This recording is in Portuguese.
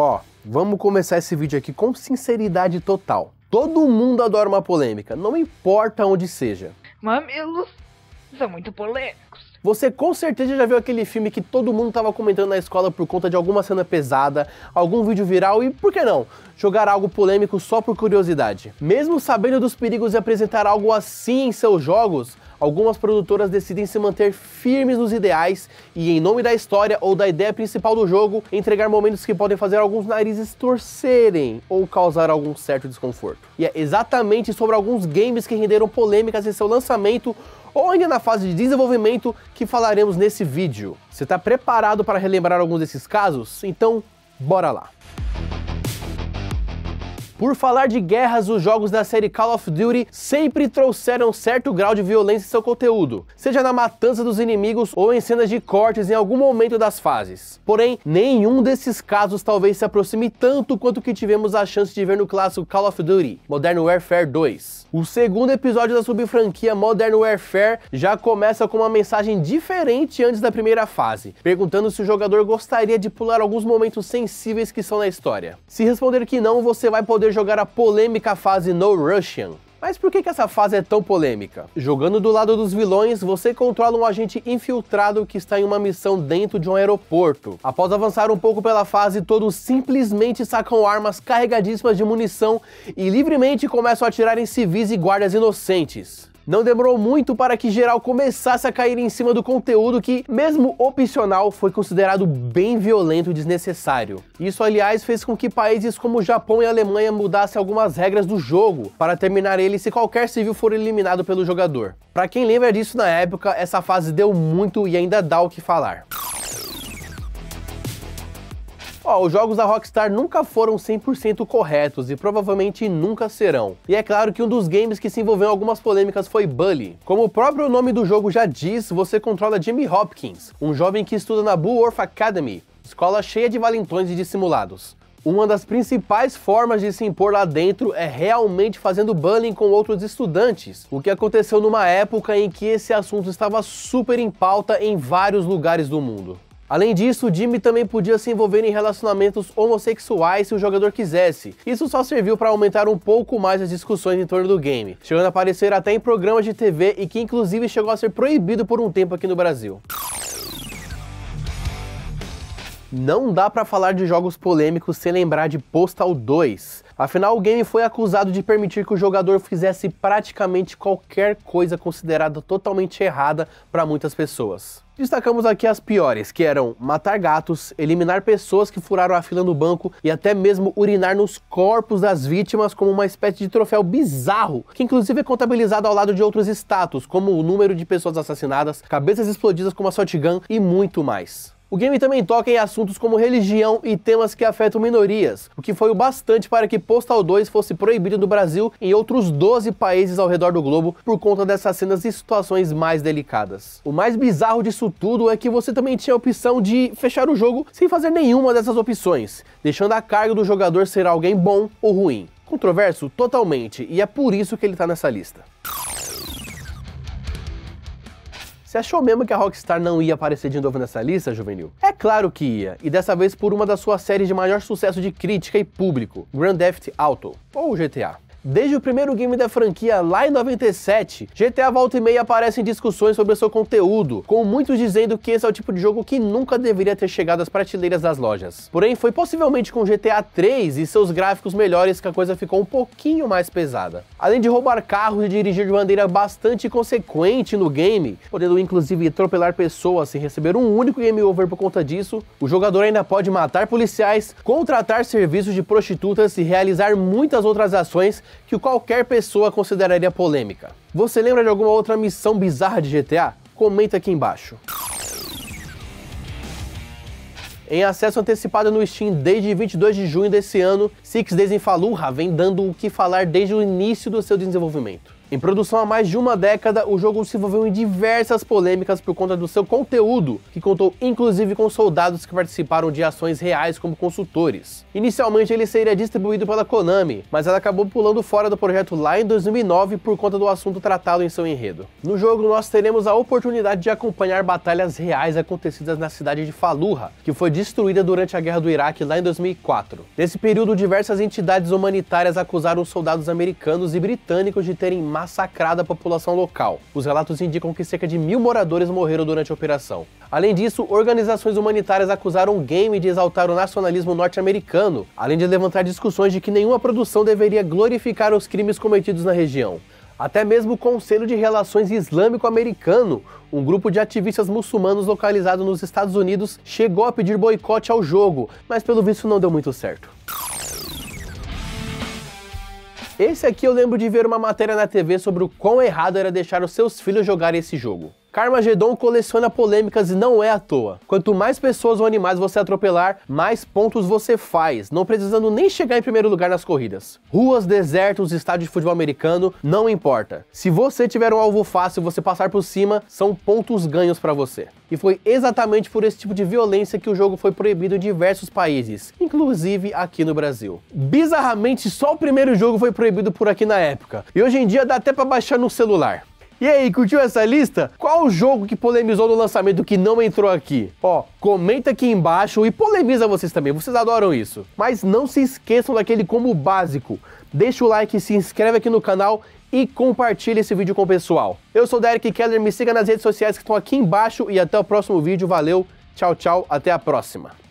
Ó, vamos começar esse vídeo aqui com sinceridade total. Todo mundo adora uma polêmica, não importa onde seja. Mamilos são muito polêmicos. Você com certeza já viu aquele filme que todo mundo estava comentando na escola por conta de alguma cena pesada, algum vídeo viral e, por que não, jogar algo polêmico só por curiosidade. Mesmo sabendo dos perigos e apresentar algo assim em seus jogos, algumas produtoras decidem se manter firmes nos ideais e, em nome da história ou da ideia principal do jogo, entregar momentos que podem fazer alguns narizes torcerem ou causar algum certo desconforto. E é exatamente sobre alguns games que renderam polêmicas em seu lançamento ou ainda na fase de desenvolvimento que falaremos nesse vídeo. Você está preparado para relembrar alguns desses casos? Então, bora lá! Por falar de guerras, os jogos da série Call of Duty sempre trouxeram certo grau de violência em seu conteúdo, seja na matança dos inimigos ou em cenas de cortes em algum momento das fases. Porém, nenhum desses casos talvez se aproxime tanto quanto que tivemos a chance de ver no clássico Call of Duty Modern Warfare 2. O segundo episódio da subfranquia Modern Warfare já começa com uma mensagem diferente antes da primeira fase, perguntando se o jogador gostaria de pular alguns momentos sensíveis que são na história. Se responder que não, você vai poder poder jogar a polêmica fase No Russian. Mas por que, que essa fase é tão polêmica? Jogando do lado dos vilões, você controla um agente infiltrado que está em uma missão dentro de um aeroporto. Após avançar um pouco pela fase, todos simplesmente sacam armas carregadíssimas de munição e livremente começam a atirar em civis e guardas inocentes. Não demorou muito para que geral começasse a cair em cima do conteúdo que, mesmo opcional, foi considerado bem violento e desnecessário. Isso, aliás, fez com que países como Japão e Alemanha mudassem algumas regras do jogo para terminar ele se qualquer civil for eliminado pelo jogador. Para quem lembra disso na época, essa fase deu muito e ainda dá o que falar. Ó, oh, os jogos da Rockstar nunca foram 100% corretos e provavelmente nunca serão. E é claro que um dos games que se envolveu em algumas polêmicas foi Bully. Como o próprio nome do jogo já diz, você controla Jimmy Hopkins, um jovem que estuda na Bullworth Academy, escola cheia de valentões e dissimulados. Uma das principais formas de se impor lá dentro é realmente fazendo bullying com outros estudantes, o que aconteceu numa época em que esse assunto estava super em pauta em vários lugares do mundo. Além disso, o Jimmy também podia se envolver em relacionamentos homossexuais se o jogador quisesse. Isso só serviu para aumentar um pouco mais as discussões em torno do game, chegando a aparecer até em programas de TV e que inclusive chegou a ser proibido por um tempo aqui no Brasil. Não dá para falar de jogos polêmicos sem lembrar de Postal 2. Afinal, o game foi acusado de permitir que o jogador fizesse praticamente qualquer coisa considerada totalmente errada para muitas pessoas. Destacamos aqui as piores, que eram matar gatos, eliminar pessoas que furaram a fila no banco e até mesmo urinar nos corpos das vítimas como uma espécie de troféu bizarro, que inclusive é contabilizado ao lado de outros status, como o número de pessoas assassinadas, cabeças explodidas com uma shotgun e muito mais. O game também toca em assuntos como religião e temas que afetam minorias, o que foi o bastante para que Postal 2 fosse proibido no Brasil e em outros 12 países ao redor do globo por conta dessas cenas e situações mais delicadas. O mais bizarro disso tudo é que você também tinha a opção de fechar o jogo sem fazer nenhuma dessas opções, deixando a carga do jogador ser alguém bom ou ruim. Controverso totalmente, e é por isso que ele está nessa lista. Você achou mesmo que a Rockstar não ia aparecer de novo nessa lista, Juvenil? É claro que ia, e dessa vez por uma das suas séries de maior sucesso de crítica e público, Grand Theft Auto, ou GTA. Desde o primeiro game da franquia, lá em 97, GTA volta e meia aparece em discussões sobre seu conteúdo, com muitos dizendo que esse é o tipo de jogo que nunca deveria ter chegado às prateleiras das lojas. Porém, foi possivelmente com GTA 3 e seus gráficos melhores que a coisa ficou um pouquinho mais pesada. Além de roubar carros e dirigir de maneira bastante consequente no game, podendo inclusive atropelar pessoas sem receber um único game over por conta disso, o jogador ainda pode matar policiais, contratar serviços de prostitutas e realizar muitas outras ações que qualquer pessoa consideraria polêmica. Você lembra de alguma outra missão bizarra de GTA? Comenta aqui embaixo. Em acesso antecipado no Steam desde 22 de junho desse ano, Six Days in Fallujah vem dando o que falar desde o início do seu desenvolvimento. Em produção há mais de uma década, o jogo se envolveu em diversas polêmicas por conta do seu conteúdo, que contou inclusive com soldados que participaram de ações reais como consultores. Inicialmente ele seria distribuído pela Konami, mas ela acabou pulando fora do projeto lá em 2009 por conta do assunto tratado em seu enredo. No jogo nós teremos a oportunidade de acompanhar batalhas reais acontecidas na cidade de Fallujah, que foi destruída durante a guerra do Iraque lá em 2004. Nesse período diversas entidades humanitárias acusaram soldados americanos e britânicos de terem massacrada a população local. Os relatos indicam que cerca de mil moradores morreram durante a operação. Além disso, organizações humanitárias acusaram o game de exaltar o nacionalismo norte-americano, além de levantar discussões de que nenhuma produção deveria glorificar os crimes cometidos na região. Até mesmo o Conselho de Relações Islâmico-Americano, um grupo de ativistas muçulmanos localizado nos Estados Unidos, chegou a pedir boicote ao jogo, mas pelo visto não deu muito certo. Esse aqui eu lembro de ver uma matéria na TV sobre o quão errado era deixar os seus filhos jogarem esse jogo. Carmagedon coleciona polêmicas e não é à toa. Quanto mais pessoas ou animais você atropelar, mais pontos você faz, não precisando nem chegar em primeiro lugar nas corridas. Ruas, desertos, estádio de futebol americano, não importa. Se você tiver um alvo fácil e você passar por cima, são pontos ganhos para você. E foi exatamente por esse tipo de violência que o jogo foi proibido em diversos países, inclusive aqui no Brasil. Bizarramente, só o primeiro jogo foi proibido por aqui na época, e hoje em dia dá até para baixar no celular. E aí, curtiu essa lista? Qual o jogo que polemizou no lançamento que não entrou aqui? Ó, comenta aqui embaixo e polemiza vocês também, vocês adoram isso. Mas não se esqueçam daquele combo básico. Deixa o like, se inscreve aqui no canal e compartilha esse vídeo com o pessoal. Eu sou o Derek Keller, me siga nas redes sociais que estão aqui embaixo e até o próximo vídeo. Valeu, tchau, tchau, até a próxima.